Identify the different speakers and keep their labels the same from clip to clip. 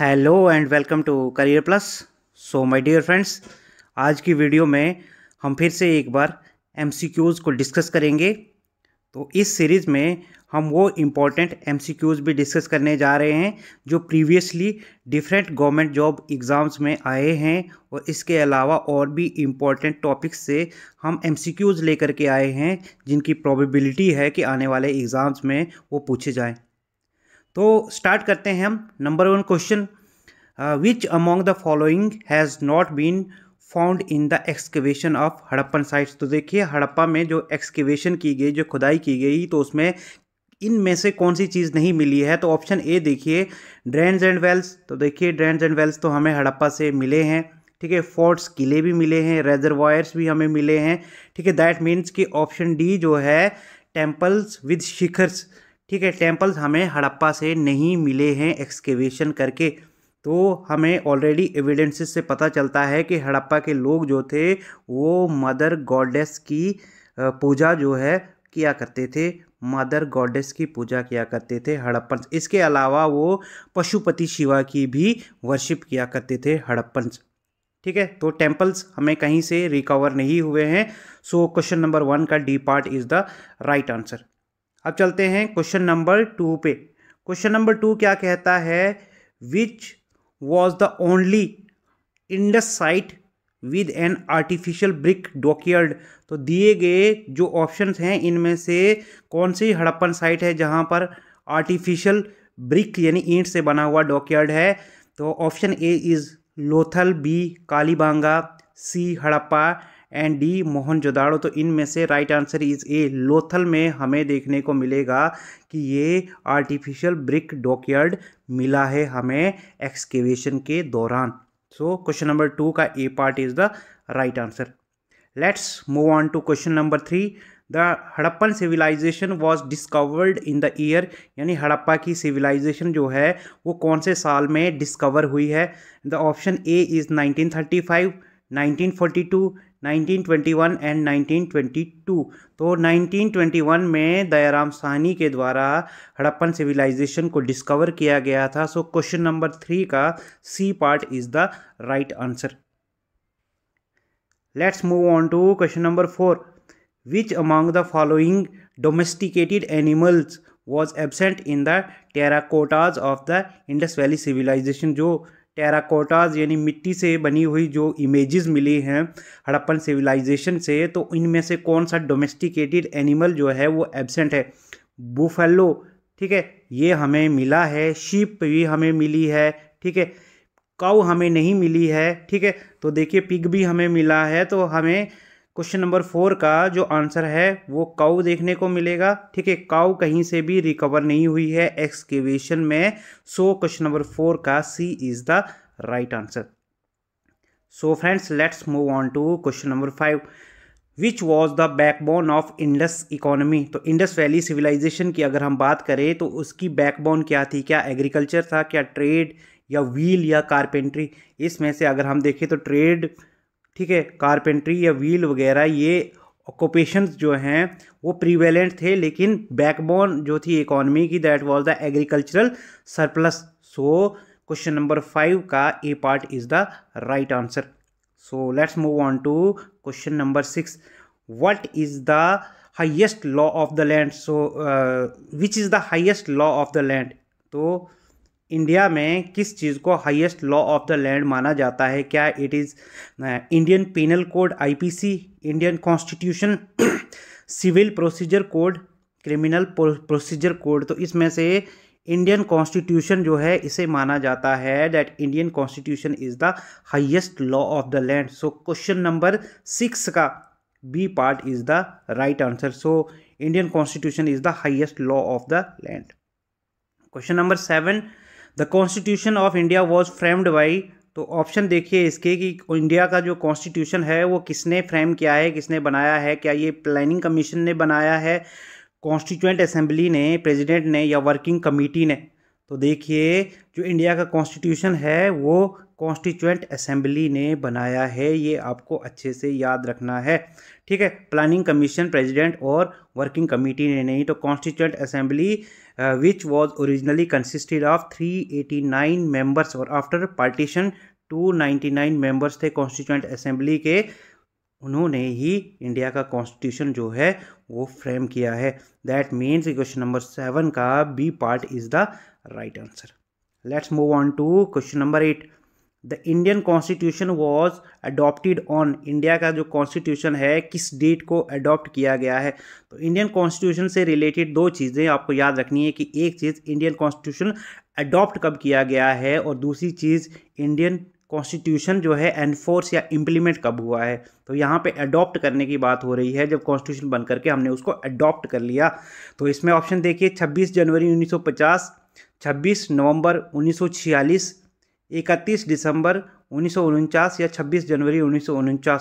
Speaker 1: hello and welcome to career plus so my dear friends आज की video में हम फिर से एक बार एम को डिस्कस करेंगे तो इस सीरीज़ में हम वो इम्पॉर्टेंट एम भी डिस्कस करने जा रहे हैं जो previously different government job exams में आए हैं और इसके अलावा और भी इम्पॉर्टेंट टॉपिक्स से हम एम लेकर के आए हैं जिनकी प्रोबेबिलिटी है कि आने वाले एग्ज़ाम्स में वो पूछे जाएँ तो स्टार्ट करते हैं हम number one question which among the following has not been found in the excavation of Harappan sites तो देखिए हड़प्पा में जो एक्सकेवेशन की गई जो खुदाई की गई तो उसमें इन में से कौन सी चीज़ नहीं मिली है तो ऑप्शन ए देखिए ड्रेन्स एंड वेल्स तो देखिए ड्रेन्स एंड वेल्स तो हमें हड़प्पा से मिले हैं ठीक है फोर्ट्स किले भी मिले हैं रेजरवायर्स भी हमें मिले हैं ठीक है दैट मीन्स कि ऑप्शन डी जो है टेम्पल्स विद शिखर्स ठीक है टेम्पल्स हमें हड़प्पा से नहीं मिले हैं एक्सकेवेशन करके तो हमें ऑलरेडी एविडेंसेस से पता चलता है कि हड़प्पा के लोग जो थे वो मदर गॉडेस की पूजा जो है किया करते थे मदर गॉडेस की पूजा किया करते थे हड़प्पन इसके अलावा वो पशुपति शिवा की भी वर्शिप किया करते थे हड़प्पन ठीक है तो टेम्पल्स हमें कहीं से रिकवर नहीं हुए हैं सो क्वेश्चन नंबर वन का D part is the right answer अब चलते हैं क्वेश्चन नंबर टू पे क्वेश्चन नंबर टू क्या कहता है which was the only Indus site with an artificial brick dockyard तो दिए गए जो ऑप्शंस हैं इनमें से कौन सी हड़प्पन साइट है जहां पर आर्टिफिशियल ब्रिक यानी ईंट से बना हुआ डॉकियर्ड है तो option A is Lothal B Kalibangan C Harappa and D Mohenjodaro तो इनमें से right answer is A Lothal में हमें देखने को मिलेगा कि ये आर्टिफिशियल ब्रिक डॉकयार्ड मिला है हमें एक्सकेवेशन के दौरान सो क्वेश्चन नंबर टू का A part is the right answer let's move on to question number three the Harappan civilization was discovered in the year यानी हड़प्पा की सिविलाइजेशन जो है वो कौन से साल में डिस्कवर हुई है the option A is 1935, 1942, 1921 and 1922 तो 1921 में दयाराम सहनी के द्वारा हड़प्पन सिविलाइजेशन को डिस्कवर किया गया था सो क्वेश्चन नंबर थ्री का C part is the right answer let's move on to question number four which among the following domesticated animals was absent in the terracottas of the Indus valley civilization जो terracottas यानी मिट्टी से बनी हुई जो images मिली हैं Harappan civilisation से तो इनमें से कौन सा डोमेस्टिकेटेड एनिमल जो है वो एबसेंट है बुफेलो ठीक है ये हमें मिला है शीप भी हमें मिली है ठीक है काऊ हमें नहीं मिली है ठीक है तो देखिए पिग भी हमें मिला है तो हमें क्वेश्चन नंबर फोर का जो आंसर है वो काउ देखने को मिलेगा ठीक है काऊ कहीं से भी रिकवर नहीं हुई है एक्सकेवेशन में सो क्वेश्चन नंबर फोर का C is the right answer so friends let's move on to question number five which was the backbone of Indus economy तो इंडस वैली सिविलाइजेशन की अगर हम बात करें तो उसकी बैकबोन क्या थी क्या एग्रीकल्चर था क्या ट्रेड या व्हील या कारपेंट्री इसमें से अगर हम देखें तो ट्रेड ठीक है कारपेंट्री या व्हील वगैरह ये ऑक्यूपेशन जो हैं वो प्रीवेलेंट थे लेकिन बैकबोन जो थी इकोनमी की that was the agricultural surplus so question number five का A part is the right answer so let's move on to question number six what is the highest law of the land so which is the highest law of the land तो India में किस चीज़ को highest law of the land माना जाता है क्या it is Indian penal code IPC Indian constitution civil procedure code criminal procedure code तो इसमें से इंडियन कॉन्स्टिट्यूशन जो है इसे माना जाता है that Indian constitution is the highest law of the land so question number six का B part is the right answer so Indian constitution is the highest law of the land question number seven the constitution of India was framed by तो option देखिए इसके कि India का जो constitution है वो किसने फ्रेम किया है किसने बनाया है क्या ये प्लानिंग कमीशन ने बनाया है कॉन्स्टिट्यूंट असेंबली ने प्रेसिडेंट ने या वर्किंग कमेटी ने तो देखिए जो इंडिया का कॉन्स्टिट्यूशन है वो कॉन्स्टिट्यूंट असेंबली ने बनाया है ये आपको अच्छे से याद रखना है ठीक है प्लानिंग कमीशन प्रेसिडेंट और वर्किंग कमेटी ने नहीं तो constituent assembly which was originally consisted of 389 members और आफ्टर पार्टीशन 299 मेंबर्स थे कॉन्स्टिट्यूंट असेंबली के उन्होंने ही इंडिया का कॉन्स्टिट्यूशन जो है वो फ्रेम किया है that means question number seven का B part is the right answer let's move on to question number eight the Indian constitution was adopted on India का जो कॉन्स्टिट्यूशन है किस डेट को अडॉप्ट किया गया है तो इंडियन कॉन्स्टिट्यूशन से रिलेटेड दो चीज़ें आपको याद रखनी है कि एक चीज़ इंडियन कॉन्स्टिट्यूशन अडॉप्ट कब किया गया है और दूसरी चीज़ इंडियन कॉन्स्टिट्यूशन जो है एनफोर्स या इम्प्लीमेंट कब हुआ है तो यहाँ पे अडॉप्ट करने की बात हो रही है जब कॉन्स्टिट्यूशन बन करके हमने उसको अडॉप्ट कर लिया तो इसमें ऑप्शन देखिए 26 जनवरी 1950 26 नवंबर 1946 इकतीस दिसंबर उन्नीस या 26 जनवरी उन्नीस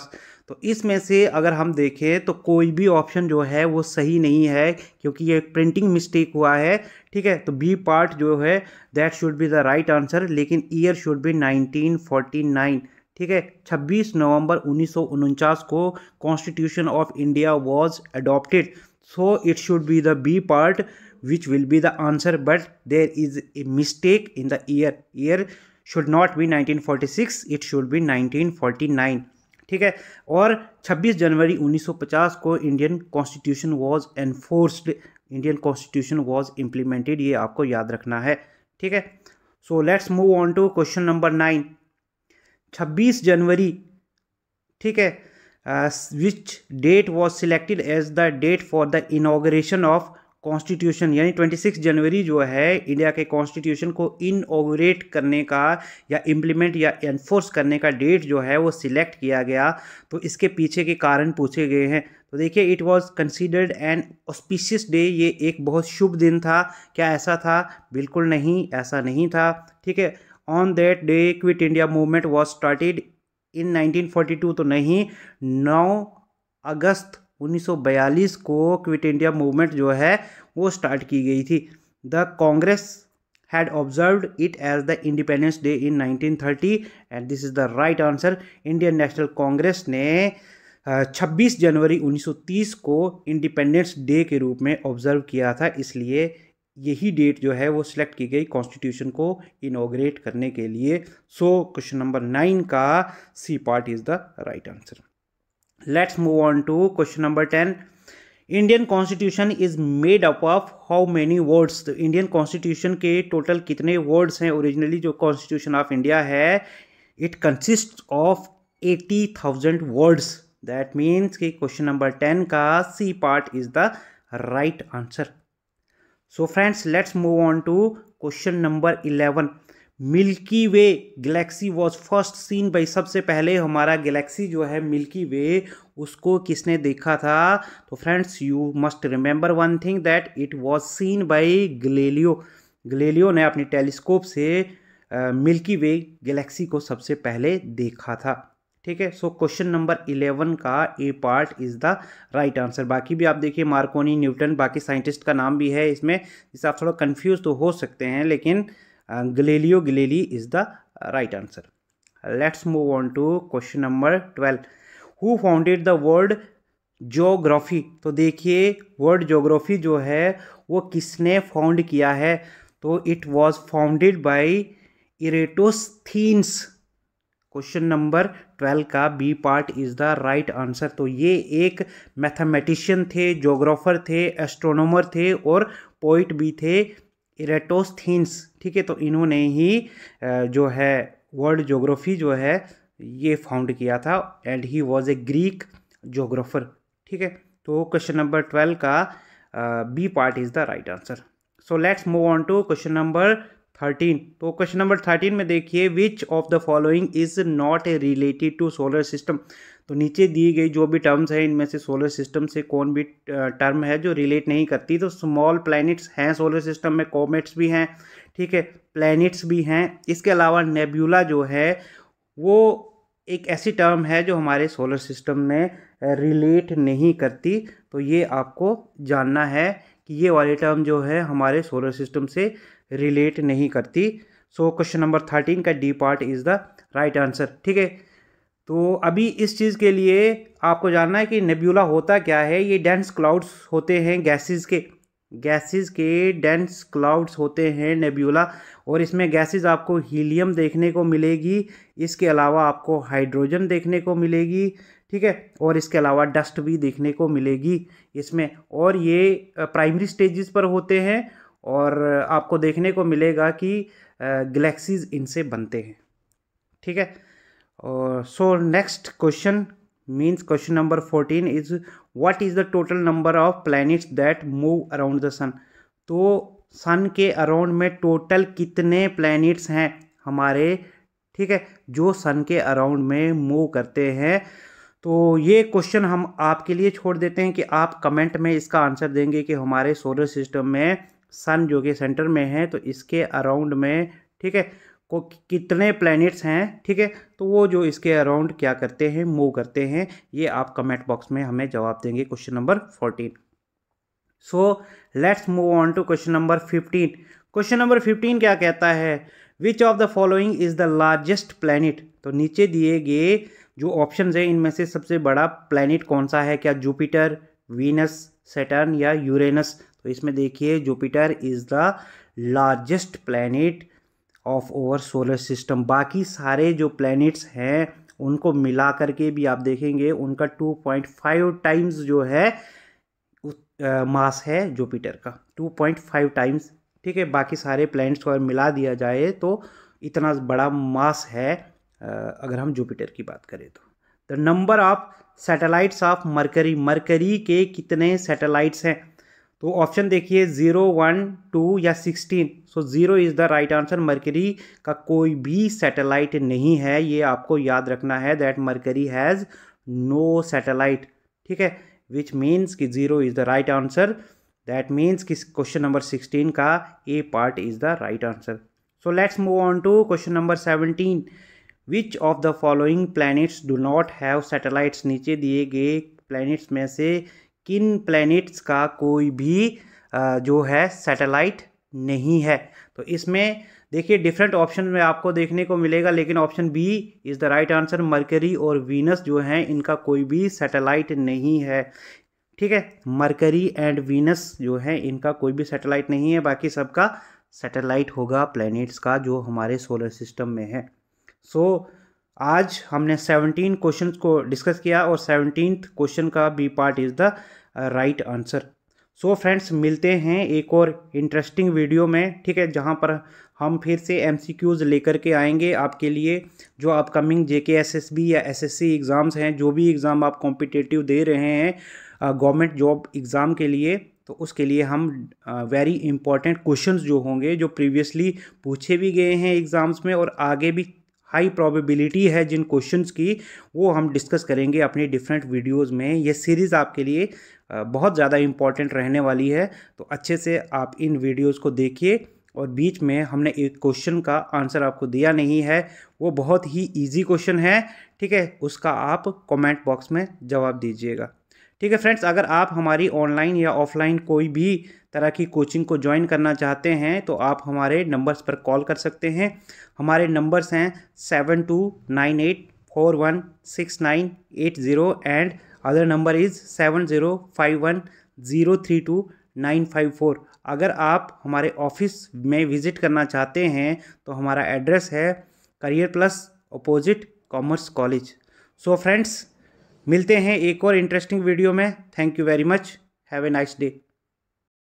Speaker 1: तो इसमें से अगर हम देखें तो कोई भी ऑप्शन जो है वो सही नहीं है क्योंकि ये प्रिंटिंग मिस्टेक हुआ है ठीक है तो बी पार्ट जो है that should be the right answer लेकिन ईयर शुड बी 1949 ठीक है 26 नवंबर उन्नीस को constitution of India was adopted so it should be the B part which will be the answer but there is a mistake in the year year should not be 1946 it should be 1949 ठीक है और 26 जनवरी 1950 को Indian constitution was enforced Indian constitution was implemented ये आपको याद रखना है ठीक है so let's move on to question number nine छब्बीस जनवरी ठीक है which date was selected as the date for the inauguration of constitution यानी 26 जनवरी जो है इंडिया के कॉन्स्टिट्यूशन को इनोग्रेट करने का या इम्प्लीमेंट या एनफोर्स करने का डेट जो है वो सिलेक्ट किया गया तो इसके पीछे के कारण पूछे गए हैं तो देखिए it was considered an auspicious day ये एक बहुत शुभ दिन था क्या ऐसा था बिल्कुल नहीं ऐसा नहीं था ठीक है on that day quit India movement was started in nineteen तो नहीं नौ अगस्त 1942 को क्विट इंडिया मूवमेंट जो है वो स्टार्ट की गई थी the Congress had observed it as the independence day in 1930 and this is the right answer Indian National Congress ने 26 जनवरी 1930 को इंडिपेंडेंस डे के रूप में ऑब्जर्व किया था इसलिए यही डेट जो है वो सिलेक्ट की गई कॉन्स्टिट्यूशन को इनोग्रेट करने के लिए सो क्वेश्चन नंबर नाइन का C part is the right answer let's move on to question number ten Indian constitution is made up of how many words तो इंडियन कॉन्स्टिट्यूशन के टोटल कितने वर्ड्स हैं ओरिजिनली जो कॉन्स्टिट्यूशन ऑफ इंडिया है it consist of eighty thousand words that means कि question number ten का C part is the right answer so friends let's move on to question number eleven milky way Galaxy was first seen भाई सबसे पहले हमारा Galaxy जो है milky वे उसको किसने देखा था तो friends you must remember one thing that it was seen by Galileo Galileo ने अपनी टेलीस्कोप से मिल्की वे गैलेक्सी को सबसे पहले देखा था ठीक है सो क्वेश्चन नंबर इलेवन का A part is the right answer बाकी भी आप देखिए मार्कोनी न्यूटन बाकी साइंटिस्ट का नाम भी है इसमें जिससे आप थोड़ा कन्फ्यूज तो हो सकते हैं लेकिन Galileo Galilei is the right answer let's move on to question number twelve who founded the world geography तो देखिए वर्ल्ड जोग्राफी जो है वो किसने फाउंड किया है तो it was founded by Eratosthenes question number twelve का B part is the right answer तो ये एक मैथमेटिशियन थे जोग्राफर थे एस्ट्रोनोमर थे और पोइट भी थे इरेटोस्थीन्स ठीक है तो इन्होंने ही जो है वर्ल्ड जोग्राफी जो है ये फाउंड किया था and he was a Greek geographer ठीक है तो क्वेश्चन नंबर ट्वेल्व का B part is the right answer so let's move on to question number thirteen तो क्वेश्चन नंबर थर्टीन में देखिए which of the following is not related to solar system तो नीचे दी गई जो भी टर्म्स हैं इनमें से सोलर सिस्टम से कौन भी टर्म है जो रिलेट नहीं करती तो स्मॉल प्लैनेट्स हैं सोलर सिस्टम में कॉमेट्स भी हैं ठीक है प्लैनेट्स भी हैं इसके अलावा नेब्यूला जो है वो एक ऐसी टर्म है जो हमारे सोलर सिस्टम में रिलेट नहीं करती तो ये आपको जानना है कि ये वाली टर्म जो है हमारे सोलर सिस्टम से रिलेट नहीं करती सो क्वेश्चन नंबर थर्टीन का D part is the right answer ठीक है तो अभी इस चीज़ के लिए आपको जानना है कि नेब्यूला होता क्या है ये डेंस क्लाउड्स होते हैं गैसेस के गैसेस के डेंस क्लाउड्स होते हैं नेब्यूला और इसमें गैसेस आपको हीलियम देखने को मिलेगी इसके अलावा आपको हाइड्रोजन देखने को मिलेगी ठीक है और इसके अलावा डस्ट भी देखने को मिलेगी इसमें और ये प्राइमरी स्टेजेस पर होते हैं और आपको देखने को मिलेगा कि गलेक्सीज इनसे बनते हैं ठीक है और so next question means question number fourteen is what is the total number of planets that move around the sun तो सन के अराउंड में टोटल कितने प्लैनेट्स हैं हमारे ठीक है जो सन के अराउंड में मूव करते हैं तो ये क्वेश्चन हम आपके लिए छोड़ देते हैं कि आप कमेंट में इसका आंसर देंगे कि हमारे सोलर सिस्टम में सन जो कि सेंटर में है तो इसके अराउंड में ठीक है को कितने प्लैनेट्स हैं ठीक है तो वो जो इसके अराउंड क्या करते हैं मूव करते हैं ये आप कमेंट बॉक्स में हमें जवाब देंगे question number fourteen so let's move on to question number fifteen question number fifteen क्या कहता है which of the following is the largest planet तो नीचे दिए गए जो ऑप्शन हैं इनमें से सबसे बड़ा प्लानिट कौन सा है क्या जुपिटर वीनस सेटर्न या यूरेनस तो इसमें देखिए Jupiter is the largest planet of over solar system बाकी सारे जो प्लैनेट्स हैं उनको मिला करके भी आप देखेंगे उनका 2.5 टाइम्स जो है मास है जुपिटर का 2.5 टाइम्स ठीक है बाकी सारे प्लैनेट्स को अगर मिला दिया जाए तो इतना बड़ा मास है अगर हम जुपिटर की बात करें तो the number of satellites of Mercury Mercury के कितने सैटेलाइट्स हैं तो ऑप्शन देखिए ज़ीरो वन टू या sixteen so zero is the right answer Mercury का कोई भी सैटेलाइट नहीं है ये आपको याद रखना है that Mercury has no satellite ठीक है विच मीन्स कि zero is the right answer that means कि क्वेश्चन नंबर सिक्सटीन का A part is the right answer so let's move on to question number seventeen which of the following planets do not have satellites नीचे दिए गए planets में से किन planets का कोई भी जो है सैटेलाइट नहीं है तो इसमें देखिए डिफरेंट ऑप्शन में आपको देखने को मिलेगा लेकिन option B is the right answer Mercury और वीनस जो हैं इनका कोई भी सैटेलाइट नहीं है ठीक है मरकरी एंड वीनस जो है इनका कोई भी सैटेलाइट नहीं है बाकी सबका सैटेलाइट होगा प्लैनेट्स का जो हमारे सोलर सिस्टम में है सो so, आज हमने सेवनटीन क्वेश्चन को डिस्कस किया और सेवनटीन क्वेश्चन का B part is the right answer so friends मिलते हैं एक और इंटरेस्टिंग वीडियो में ठीक है जहाँ पर हम फिर से एम लेकर के आएंगे आपके लिए जो upcoming J K S S B या एस एस सी एग्ज़ाम्स हैं जो भी एग्ज़ाम आप कॉम्पिटेटिव दे रहे हैं गवर्नमेंट जॉब एग्ज़ाम के लिए तो उसके लिए हम वेरी इंपॉर्टेंट क्वेश्चंस जो होंगे जो प्रीवियसली पूछे भी गए हैं एग्ज़ाम्स में और आगे भी हाई प्रोबेबिलिटी है जिन क्वेश्चंस की वो हम डिस्कस करेंगे अपने डिफरेंट वीडियोस में ये सीरीज़ आपके लिए बहुत ज़्यादा इम्पॉर्टेंट रहने वाली है तो अच्छे से आप इन वीडियोस को देखिए और बीच में हमने एक क्वेश्चन का आंसर आपको दिया नहीं है वो बहुत ही ईजी क्वेश्चन है ठीक है उसका आप कमेंट बॉक्स में जवाब दीजिएगा ठीक है फ्रेंड्स अगर आप हमारी ऑनलाइन या ऑफलाइन कोई भी तरह की कोचिंग को ज्वाइन करना चाहते हैं तो आप हमारे नंबर्स पर कॉल कर सकते हैं हमारे नंबर्स हैं seven two nine eight four one six nine eight zero and other number is seven zero five one zero three two nine five four अगर आप हमारे ऑफिस में विज़िट करना चाहते हैं तो हमारा एड्रेस है career plus opposite commerce college so friends मिलते हैं एक और इंटरेस्टिंग वीडियो में thank you very much have a nice day